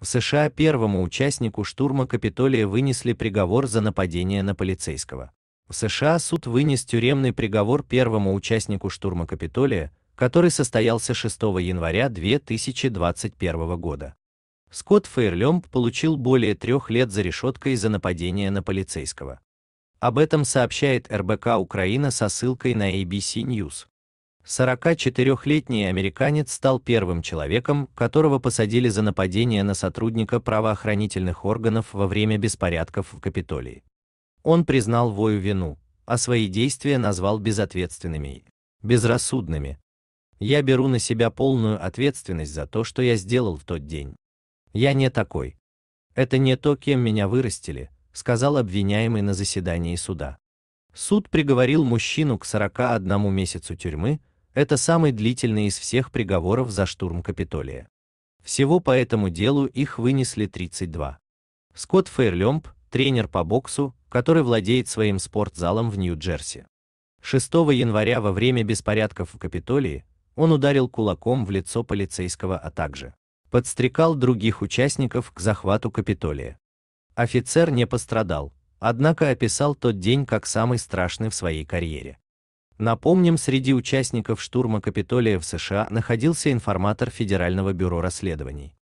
В США первому участнику штурма Капитолия вынесли приговор за нападение на полицейского. В США суд вынес тюремный приговор первому участнику штурма Капитолия, который состоялся 6 января 2021 года. Скотт Фейерлемп получил более трех лет за решеткой за нападение на полицейского. Об этом сообщает РБК Украина со ссылкой на ABC News. 44-летний американец стал первым человеком, которого посадили за нападение на сотрудника правоохранительных органов во время беспорядков в Капитолии. Он признал вою вину, а свои действия назвал безответственными, безрассудными. Я беру на себя полную ответственность за то, что я сделал в тот день. Я не такой. Это не то, кем меня вырастили, сказал обвиняемый на заседании суда. Суд приговорил мужчину к 41 месяцу тюрьмы это самый длительный из всех приговоров за штурм Капитолия. Всего по этому делу их вынесли 32. Скотт Фейрлемп, тренер по боксу, который владеет своим спортзалом в Нью-Джерси. 6 января во время беспорядков в Капитолии он ударил кулаком в лицо полицейского, а также подстрекал других участников к захвату Капитолия. Офицер не пострадал, однако описал тот день как самый страшный в своей карьере. Напомним, среди участников штурма Капитолия в США находился информатор Федерального бюро расследований.